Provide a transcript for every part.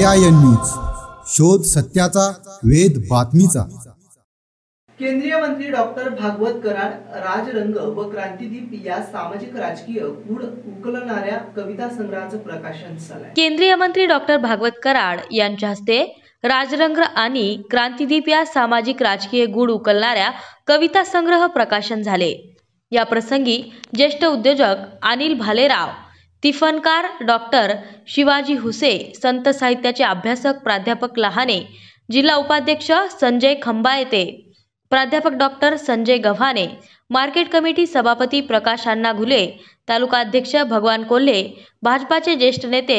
पर्याय न्यूज शोध सत्याचा वेद बातमीचा केंद्रीय मंत्री डॉक्टर भागवत कराड राजरंग व क्रांतीदीप या सामाजिक राजकीय गूढ उकलणाऱ्या कविता संग्रहाचं प्रकाशन झालं केंद्रीय मंत्री डॉक्टर भागवत कराड यांच्या हस्ते राजरंग आणि क्रांतीदीप या सामाजिक राजकीय गुड उकलणाऱ्या कविता संग्रह प्रकाशन झाले या प्रसंगी ज्येष्ठ उद्योजक अनिल भालेराव तिफनकार डॉक्टर शिवाजी हुसे संत साहित्याचे अभ्यासक प्राध्यापक लहाने जिल्हा उपाध्यक्ष संजय खंबायते प्राध्यापक doctor Sanjay Gavhane market committee सभापती प्रकाश अण्णा घुले तालुका अध्यक्ष भगवान कोल्हे भाजपाचे ज्येष्ठ नेते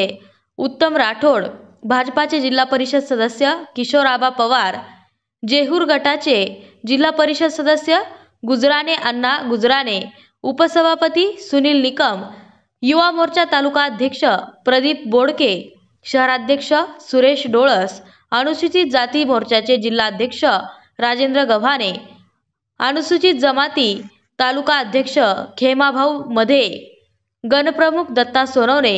उत्तम राठोड भाजपाचे जिल्हा परिषद सदस्य किशोर आबा पवार जेहूर गटाचे जिल्हा परिषद सदस्य गुजराने अण्णा गुजराने उपसभापती सुनील निकम युवा मोर्चा तालुका अध्यक्ष प्रदीप बोडके शहराध्यक्ष सुरेश डोळस अनुसूचित जाती मोर्चाचे जिल्हाध्यक्ष राजेंद्र गव्हाणे अनुसूचित जमाती तालुका अध्यक्ष खेमाभाऊ मध्ये गणप्रमुख दत्ता सोनवणे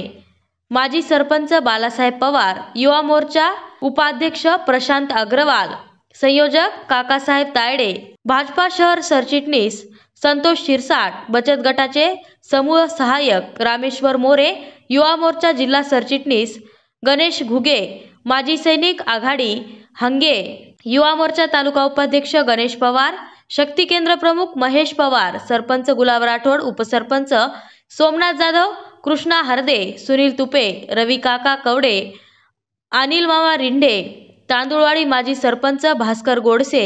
माजी सरपंच बालासाहेब पवार युवा मोर्चा उपाध्यक्ष प्रशांत अग्रवाल संयोजक काकासाहेब तायडे भाजपा शहर सरचिटणीस संतोष शिरसाट बचत गटाचे समूह सहाय्यक रामेश्वर मोरे युवा मोर्चा जिल्हा सरचिटणीस गणेश घुगे माजी सैनिक आघाडी हंगे युवा मोर्चा तालुका उपाध्यक्ष गणेश पवार शक्ती केंद्र प्रमुख महेश पवार सरपंच गुलाब राठोड उपसरपंच सोमनाथ जाधव कृष्णा हरदे सुनील तुपे रवी काका कवडे अनिल मामा रिंडे तांदुळवाडी माजी सरपंच भास्कर गोडसे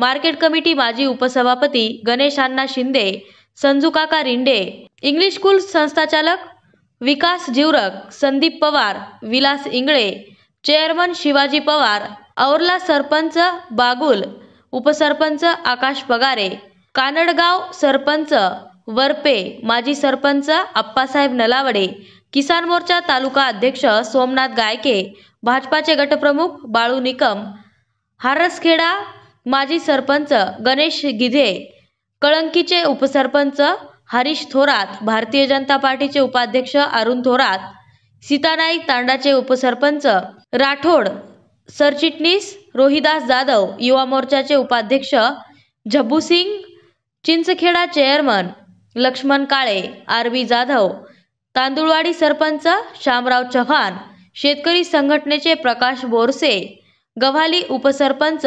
मार्केट कमिटी माजी उपसभापती गणेश अण्णा शिंदे संजूकाका रिंडे इंग्लिश स्कूल संस्थाचालक विकास जिवरक संदीप पवार विलास इंगळे चेअरमन शिवाजी पवार औरला सरपंच बागुल उपसरपंच आकाश पगारे कानडगाव सरपंच वरपे माजी सरपंच आप्पासाहेब नलावडे किसान मोर्चा तालुका अध्यक्ष सोमनाथ गायके भाजपाचे गटप्रमुख बाळू निकम हारसखेडा माजी सरपंच गणेश गिधे कळंकीचे उपसरपंच हरीश थोरात भारतीय जनता पार्टीचे उपाध्यक्ष अरुण थोरात सीतानाईक तांडाचे उपसरपंच राठोड सरचिटणीस रोहिदास जाधव युवा मोर्चाचे उपाध्यक्ष झब्बूसिंग चिंचखेडा चेअरमन लक्ष्मण काळे आरवी जाधव तांदुळवाडी सरपंच शामराव चव्हाण शेतकरी संघटनेचे प्रकाश बोरसे गव्हाली उपसरपंच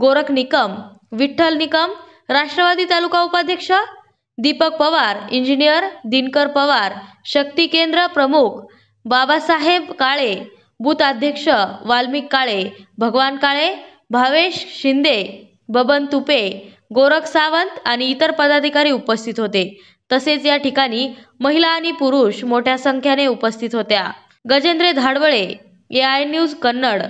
गोरख निकम विठ्ठल निकम राष्ट्रवादी तालुका उपाध्यक्ष दीपक पवार इंजिनियर दिनकर पवार शक्ती केंद्र प्रमुख बाबासाहेब काळे बूथ अध्यक्ष वाल्मिक काळे भगवान काळे भावेश शिंदे बबन तुपे गोरख सावंत आणि इतर पदाधिकारी उपस्थित होते तसेच या ठिकाणी महिला आणि पुरुष मोठ्या संख्येने उपस्थित होत्या Gajendra Dhadwale A I news Kannada